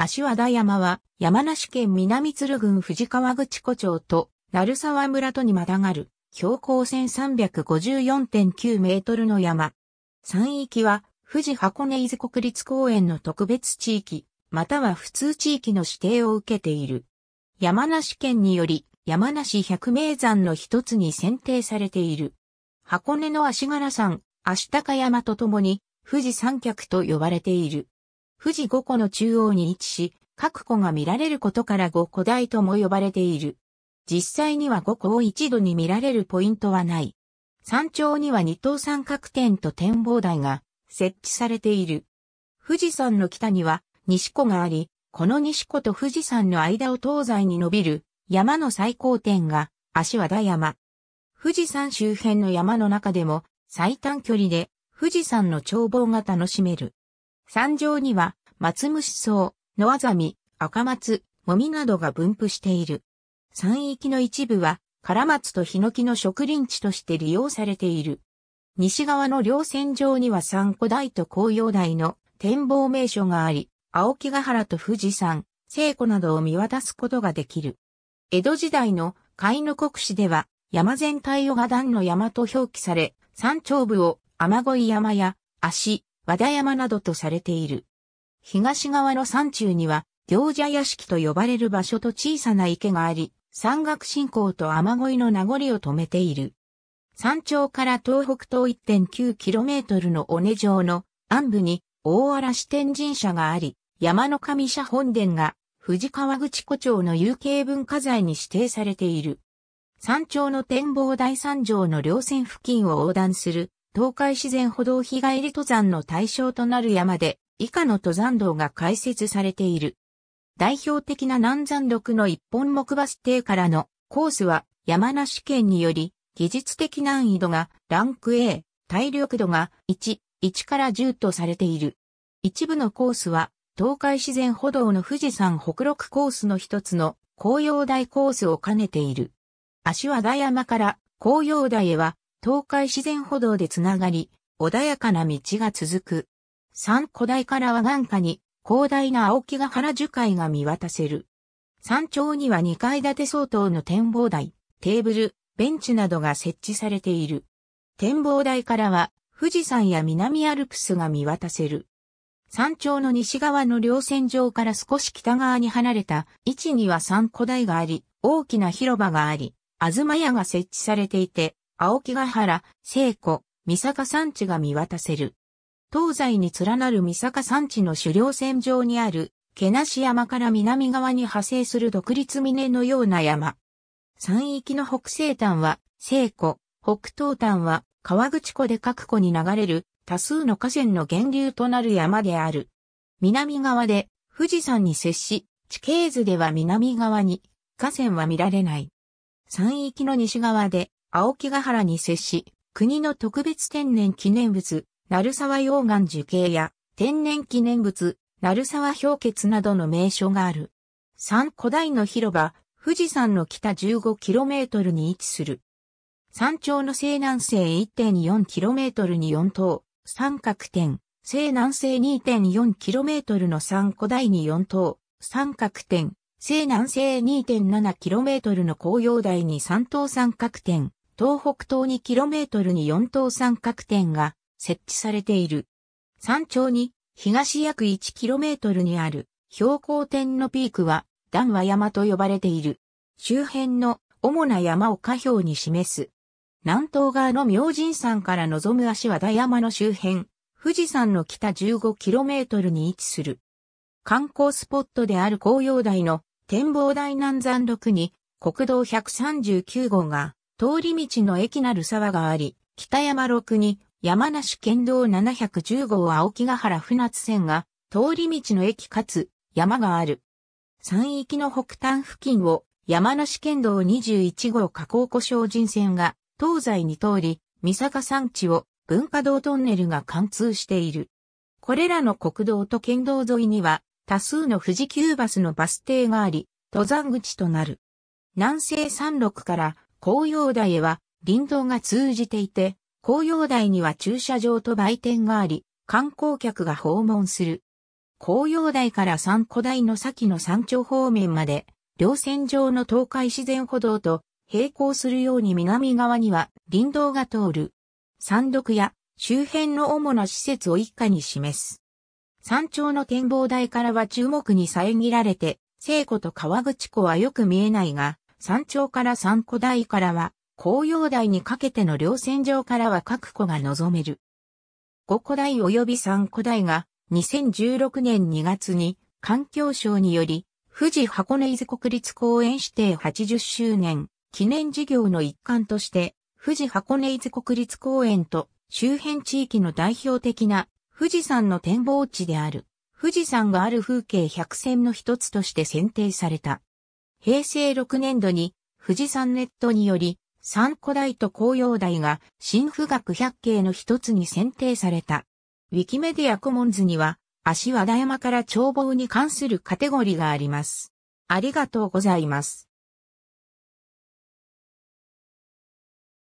足和田山は山梨県南鶴郡藤川口湖町と鳴沢村とにまたがる標高1354.9メートルの山。山域は富士箱根伊豆国立公園の特別地域、または普通地域の指定を受けている。山梨県により山梨百名山の一つに選定されている。箱根の足柄山、足高山とともに富士三脚と呼ばれている。富士五湖の中央に位置し、各湖が見られることから五湖台とも呼ばれている。実際には五湖を一度に見られるポイントはない。山頂には二等三角点と展望台が設置されている。富士山の北には西湖があり、この西湖と富士山の間を東西に伸びる山の最高点が足和田山。富士山周辺の山の中でも最短距離で富士山の眺望が楽しめる。山上には、松虫草、野あざみ、赤松、もみなどが分布している。山域の一部は、唐松とヒノキの植林地として利用されている。西側の稜線上には三古台と紅葉台の展望名所があり、青木ヶ原と富士山、聖湖などを見渡すことができる。江戸時代の海の国史では、山全体を画壇の山と表記され、山頂部を雨乞い山や足、和田山などとされている。東側の山中には、行者屋敷と呼ばれる場所と小さな池があり、山岳信仰と雨乞いの名残を止めている。山頂から東北東 1.9km の尾根城の暗部に大嵐天神社があり、山の神社本殿が藤川口湖町の有形文化財に指定されている。山頂の展望台山上の稜線付近を横断する東海自然歩道日帰り登山の対象となる山で、以下の登山道が開設されている。代表的な南山麓の一本木バス停からのコースは山梨県により、技術的難易度がランク A、体力度が1、1から10とされている。一部のコースは、東海自然歩道の富士山北麓コースの一つの紅葉台コースを兼ねている。足は大山から紅葉台へは東海自然歩道でつながり、穏やかな道が続く。三古代からは眼下に広大な青木ヶ原樹海が見渡せる。山頂には2階建て相当の展望台、テーブル、ベンチなどが設置されている。展望台からは富士山や南アルプスが見渡せる。山頂の西側の稜線上から少し北側に離れた位置には三古代があり、大きな広場があり、あずま屋が設置されていて、青木ヶ原、聖子、三坂山地が見渡せる。東西に連なる三坂山地の狩猟線上にある、毛し山から南側に派生する独立峰のような山。山域の北西端は、聖湖、北東端は、川口湖で各湖に流れる多数の河川の源流となる山である。南側で富士山に接し、地形図では南側に河川は見られない。山域の西側で青木ヶ原に接し、国の特別天然記念物、鳴沢溶岩樹形や天然記念物、鳴沢氷結などの名所がある。三古代の広場、富士山の北 15km に位置する。山頂の西南西 1.4km に4等、三角点、西南西 2.4km の三古代に4等、三角点、西南西 2.7km の紅葉台に三等三角点、東北東 2km に4等三角点が設置されている。山頂に東約 1km にある標高点のピークは段和山と呼ばれている。周辺の主な山を下標に示す。南東側の明神山から望む足和田山の周辺、富士山の北 15km に位置する。観光スポットである紅葉台の展望台南山麓に国道139号が通り道の駅なる沢があり、北山六に山梨県道710号青木ヶ原船津線が通り道の駅かつ山がある。山域の北端付近を山梨県道21号河口湖小人線が東西に通り、三坂山地を文化道トンネルが貫通している。これらの国道と県道沿いには多数の富士急バスのバス停があり、登山口となる。南西山麓から紅葉台へは林道が通じていて、紅葉台には駐車場と売店があり、観光客が訪問する。紅葉台から三古台の先の山頂方面まで、稜線上の東海自然歩道と並行するように南側には林道が通る。山麓や周辺の主な施設を一家に示す。山頂の展望台からは注目に遮られて、聖湖と川口湖はよく見えないが、山頂から三古台からは、紅葉台にかけての両線上からは各個が望める。五古台及び三古台が、2016年2月に、環境省により、富士箱根伊豆国立公園指定80周年記念事業の一環として、富士箱根伊豆国立公園と周辺地域の代表的な富士山の展望地である富士山がある風景100選の一つとして選定された。平成6年度に富士山ネットにより三古代と紅葉台が新富岳百景の一つに選定された。ウィキメディアコモンズには足和田山から眺望に関するカテゴリーがあります。ありがとうございます。